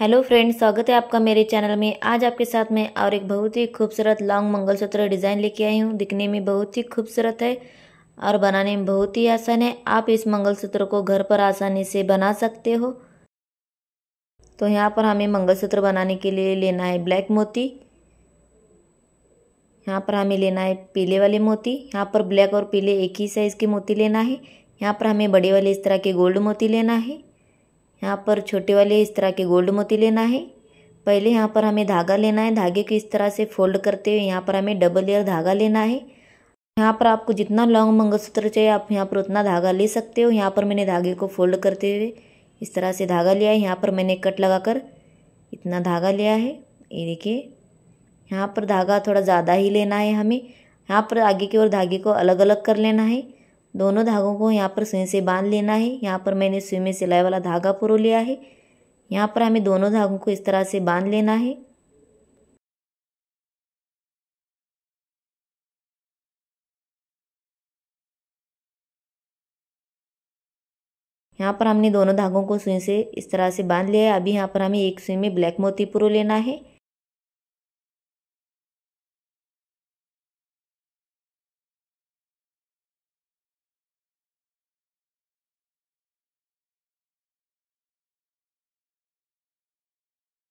hello friends स्वागत है आपका मेरे चैनल में आज आपके साथ मैं और एक बहुत ही खूबसूरत लॉन्ग मंगलसूत्र डिज़ाइन लेके आई हूँ दिखने में बहुत ही खूबसूरत है और बनाने में बहुत ही आसान है आप इस मंगलसूत्र को घर पर आसानी से बना सकते हो तो यहाँ पर हमें मंगलसूत्र बनाने के लिए लेना है ब्लैक मोती यहाँ पर हमें लेना है पीले वाले मोती यहाँ पर ब्लैक और पीले एक ही साइज़ के मोती लेना है यहाँ पर हमें बड़े वाले इस तरह के गोल्ड मोती लेना है यहाँ पर छोटे वाले इस तरह के गोल्ड मोती लेना है पहले यहाँ पर हमें धागा लेना है धागे को इस तरह से फोल्ड करते हुए यहाँ पर हमें डबल लेयर धागा लेना है यहाँ पर आपको जितना लॉन्ग मंगलसूत्र चाहिए आप यहाँ पर उतना धागा ले सकते हो यहाँ पर मैंने धागे को फोल्ड करते हुए इस तरह से धागा लिया है यहाँ पर मैंने कट लगाकर इतना धागा लिया है ये देखिए यहाँ पर धागा थोड़ा ज़्यादा ही लेना है हमें यहाँ पर आगे की ओर धागे को अलग अलग कर लेना है दोनों धागों को यहाँ पर सुई से बांध लेना है यहाँ पर मैंने सुई में सिलाई वाला धागा पुरो लिया है यहाँ पर हमें दोनों धागों को इस तरह से बांध लेना है यहाँ पर हमने दोनों धागों को सुई से इस तरह से बांध लिया है अभी यहाँ पर हमें एक सुई में ब्लैक मोती पुरो लेना है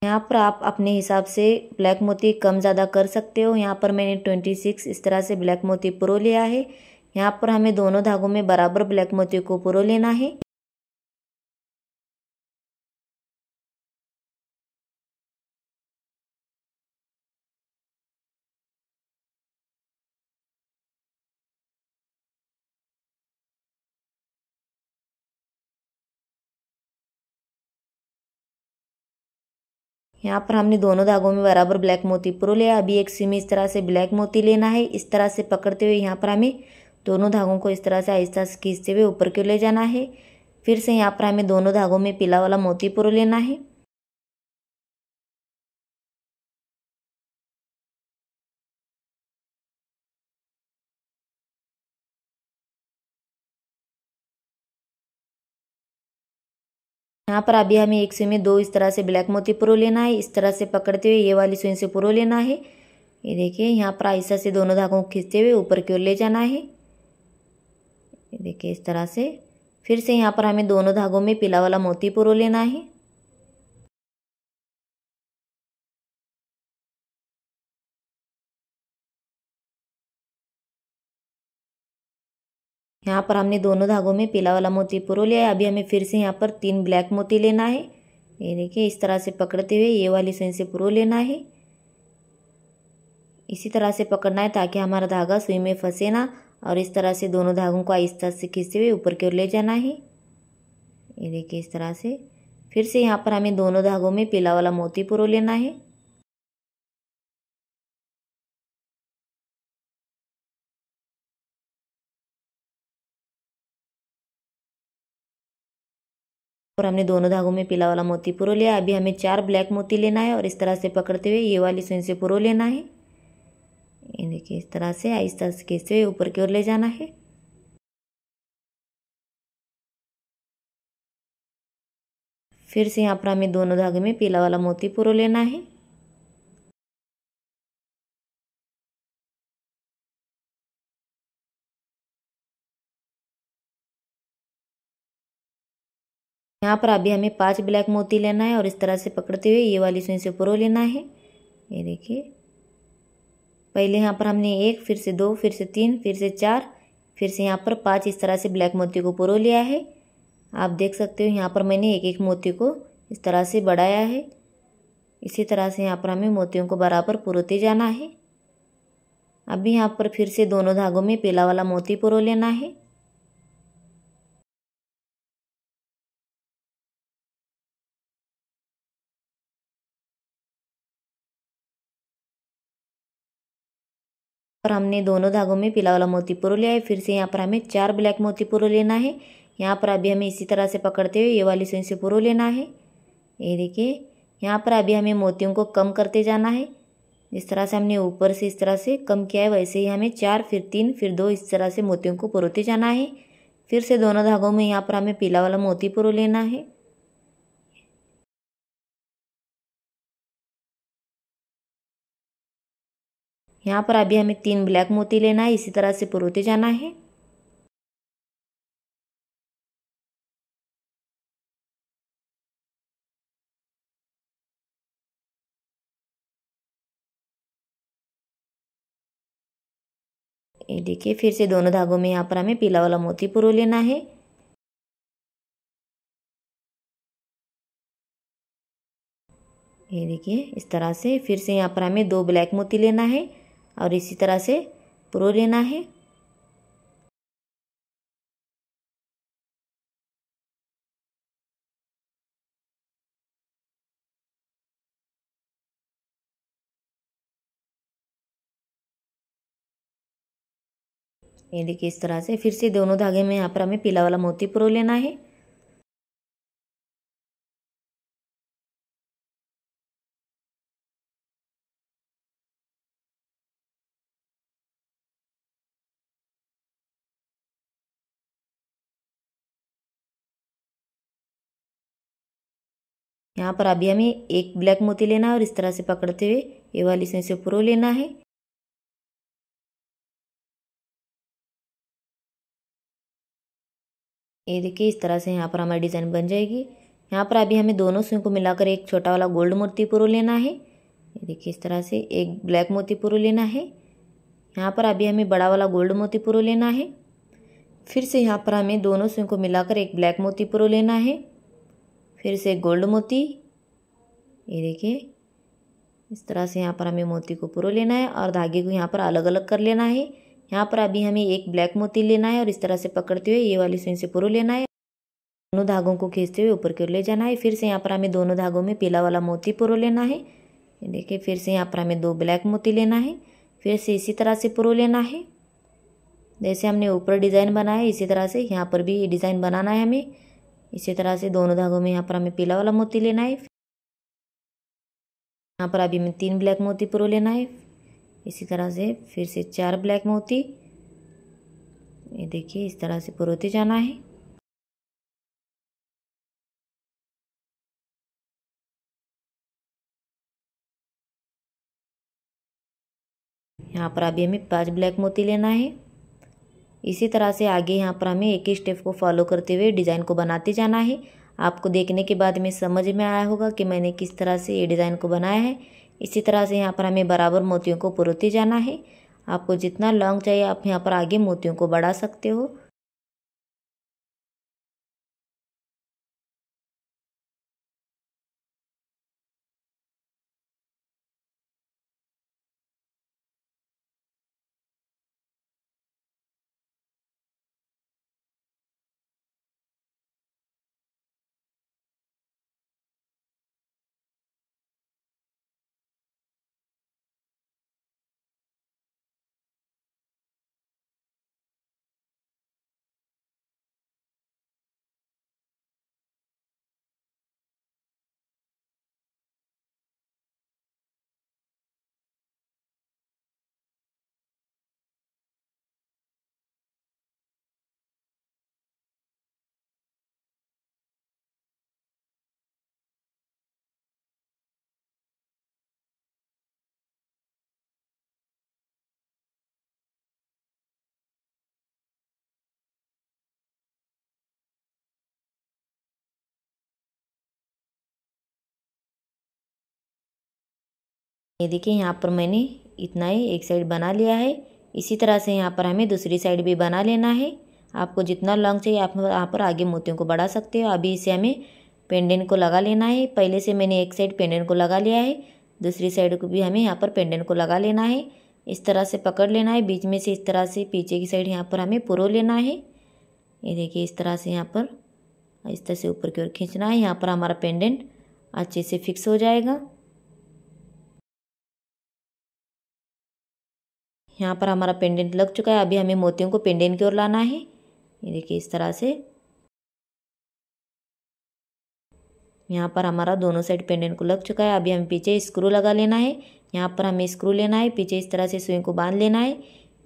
यहाँ पर आप अपने हिसाब से ब्लैक मोती कम ज़्यादा कर सकते हो यहाँ पर मैंने ट्वेंटी सिक्स इस तरह से ब्लैक मोती पुरो लिया है यहाँ पर हमें दोनों धागों में बराबर ब्लैक मोती को पुरो लेना है यहाँ पर हमने दोनों धागों में बराबर ब्लैक मोती पुरो लिया अभी एक सीमी इस तरह से ब्लैक मोती लेना है इस तरह से पकड़ते हुए यहाँ पर हमें दोनों धागों को इस तरह से आहिस्ता से खींचते हुए ऊपर क्यों ले जाना है फिर से यहाँ पर हमें दोनों धागों में पीला वाला मोती पुरो लेना है यहाँ पर अभी हमें एक सुई में दो इस तरह से ब्लैक मोती पुरो लेना है इस तरह से पकड़ते हुए ये वाली सुई से पुरो लेना है ये देखिए यहाँ पर आहिस्ता से दोनों धागों को खींचते हुए ऊपर की ओर ले जाना है देखिए इस तरह से फिर से यहाँ पर हमें दोनों धागों में पीला वाला मोती पुरो लेना है यहाँ पर हमने दोनों धागों में पीला वाला मोती पुरो लिया है अभी हमें फिर से यहाँ पर तीन ब्लैक मोती लेना है ये देखिए इस तरह से पकड़ते हुए ये वाली सुई से पुरो लेना है इसी तरह से पकड़ना है ताकि हमारा धागा सुई में फंसे ना और इस तरह से दोनों धागों को आहिस्ता से खींचते हुए ऊपर की ओर ले जाना है ये देखिए इस तरह से फिर से यहाँ पर हमें दोनों धागों में पीला वाला मोती पुरो लेना है और हमने दोनों धागों में पीला वाला मोती पुरो लिया अभी हमें चार ब्लैक मोती लेना है और इस तरह से पकड़ते हुए ये वाली सुई से पुरो लेना है ये देखिए इस तरह से इस तरह से हुए ऊपर की ओर ले जाना है फिर से यहाँ पर हमें दोनों धागे में पीला वाला मोती पुरो लेना है यहाँ पर अभी हमें पाँच ब्लैक मोती लेना है और इस तरह से पकड़ते हुए ये वाली सुई से पुरो लेना है ये देखिए पहले यहाँ पर हमने एक फिर से दो फिर से तीन फिर से चार फिर से यहाँ पर पांच इस तरह से ब्लैक मोती को पुरो लिया है आप देख सकते हो यहाँ पर मैंने एक एक मोती को इस तरह से बढ़ाया है इसी तरह से यहाँ पर हमें मोतियों को बराबर पुरोते जाना है अभी यहाँ पर फिर से दोनों धागों में पीला वाला मोती पुरो लेना है पर हमने दोनों धागों में पीला वाला मोती पुरो लिया है फिर से यहाँ पर हमें चार ब्लैक मोती पुरो लेना है यहाँ पर अभी हमें इसी तरह से पकड़ते हुए ये वाली सुई से पुरो लेना है ये देखिए यहाँ पर अभी हमें मोतियों को कम करते जाना है जिस तरह से हमने ऊपर से इस तरह से कम किया है वैसे ही हमें चार फिर तीन फिर दो इस तरह से मोतियों को पुरोते जाना है फिर से दोनों धागों में यहाँ पर हमें पीला वाला मोती पुरो लेना है यहाँ पर अभी हमें तीन ब्लैक मोती लेना है इसी तरह से पुरोते जाना है ये देखिए फिर से दोनों धागों में यहाँ पर हमें पीला वाला मोती पुरो लेना है ये देखिए इस तरह से फिर से यहाँ पर हमें दो ब्लैक मोती लेना है और इसी तरह से प्रो लेना है ये देखिए इस तरह से फिर से दोनों धागे में यहाँ पर हमें पीला वाला मोती प्रो लेना है यहाँ पर अभी हमें एक ब्लैक मोती लेना है और इस तरह से पकड़ते हुए ये वाली सुई से लेना है ये देखिए इस तरह से यहाँ पर हमारी डिज़ाइन बन जाएगी यहाँ पर अभी हमें दोनों सुई को मिलाकर एक छोटा वाला गोल्ड मोती पुरो लेना है ये देखिए इस तरह से एक ब्लैक मोती पुरो लेना है यहाँ पर अभी हमें बड़ा वाला गोल्ड मोती पुरो लेना है फिर से यहाँ पर हमें दोनों सुई को मिलाकर एक ब्लैक मोती पुरो लेना है फिर से गोल्ड मोती ये देखिए इस तरह से यहाँ पर हमें मोती को पूरा लेना है और धागे को यहाँ पर अलग अलग कर लेना है यहाँ पर अभी हमें एक ब्लैक मोती लेना है और इस तरह से पकड़ते हुए ये वाली सुई से पूरा लेना है दोनों धागों को खींचते हुए ऊपर की ओर ले जाना है फिर से यहाँ पर हमें दोनों धागों में पीला वाला मोती पुरो लेना है देखिए फिर से यहाँ पर हमें दो ब्लैक मोती लेना है फिर से इसी तरह से पुरो लेना है जैसे हमने ऊपर डिज़ाइन बनाया इसी तरह से यहाँ पर भी ये डिज़ाइन बनाना है हमें इसी तरह से दोनों धागों में यहाँ पर हमें पीला वाला मोती लेना है यहाँ पर अभी हमें तीन ब्लैक मोती पुरो लेना है इसी तरह से फिर से चार ब्लैक मोती ये देखिए इस तरह से पुरोते जाना है यहाँ पर अभी हमें पांच ब्लैक मोती लेना है इसी तरह से आगे यहाँ पर हमें एक ही स्टेप को फॉलो करते हुए डिज़ाइन को बनाते जाना है आपको देखने के बाद में समझ में आया होगा कि मैंने किस तरह से ये डिज़ाइन को बनाया है इसी तरह से यहाँ पर हमें बराबर मोतियों को पुरोते जाना है आपको जितना लॉन्ग चाहिए आप यहाँ पर आगे मोतियों को बढ़ा सकते हो ये देखिए यहाँ पर मैंने इतना ही एक साइड बना लिया है इसी तरह से यहाँ पर हमें दूसरी साइड भी बना लेना है आपको जितना लॉन्ग चाहिए आप यहाँ पर आगे मोतियों को बढ़ा सकते हो अभी इसे हमें पेंडेंट को लगा लेना है पहले से मैंने एक साइड पेंडेंट को लगा लिया है दूसरी साइड को भी हमें यहाँ पर पेंडेंट को लगा लेना है इस तरह से पकड़ लेना है बीच में से इस तरह से पीछे की साइड यहाँ पर हमें पुरो लेना है ये देखिए इस तरह से यहाँ पर इस तरह से ऊपर की ओर खींचना है यहाँ पर हमारा पेंडेंट अच्छे से फिक्स हो जाएगा यहाँ पर हमारा पेंडेंट लग चुका है अभी हमें मोतियों को पेंडेंट की ओर लाना है ये देखिए इस तरह से यहाँ पर हमारा दोनों साइड पेंडेंट को लग चुका है अभी हमें पीछे स्क्रू लगा लेना है यहाँ पर हमें स्क्रू लेना है पीछे इस तरह से सुई को बांध लेना है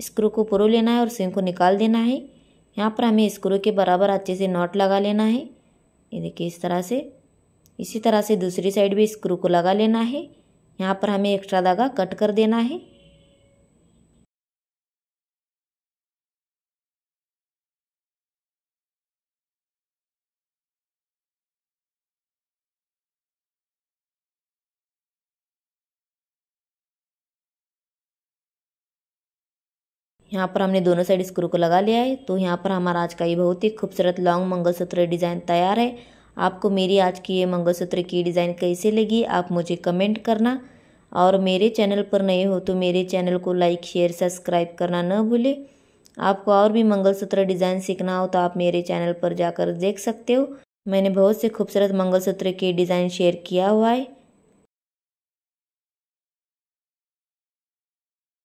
स्क्रू को पुरो लेना है और सुई को निकाल देना है यहाँ पर हमें स्क्रू के बराबर अच्छे से नॉट लगा लेना है ये देखिए इस तरह से इसी तरह से दूसरी साइड भी स्क्रू को लगा लेना है यहाँ पर हमें एक्स्ट्रा धागा कट कर देना है यहाँ पर हमने दोनों साइड स्क्रू को लगा लिया है तो यहाँ पर हमारा आज का ये बहुत ही खूबसूरत लॉन्ग मंगलसूत्र डिज़ाइन तैयार है आपको मेरी आज की ये मंगलसूत्र की डिज़ाइन कैसे लगी आप मुझे कमेंट करना और मेरे चैनल पर नए हो तो मेरे चैनल को लाइक शेयर सब्सक्राइब करना न भूलें आपको और भी मंगलसूत्र डिज़ाइन सीखना हो तो आप मेरे चैनल पर जाकर देख सकते हो मैंने बहुत से खूबसूरत मंगलसूत्र के डिज़ाइन शेयर किया हुआ है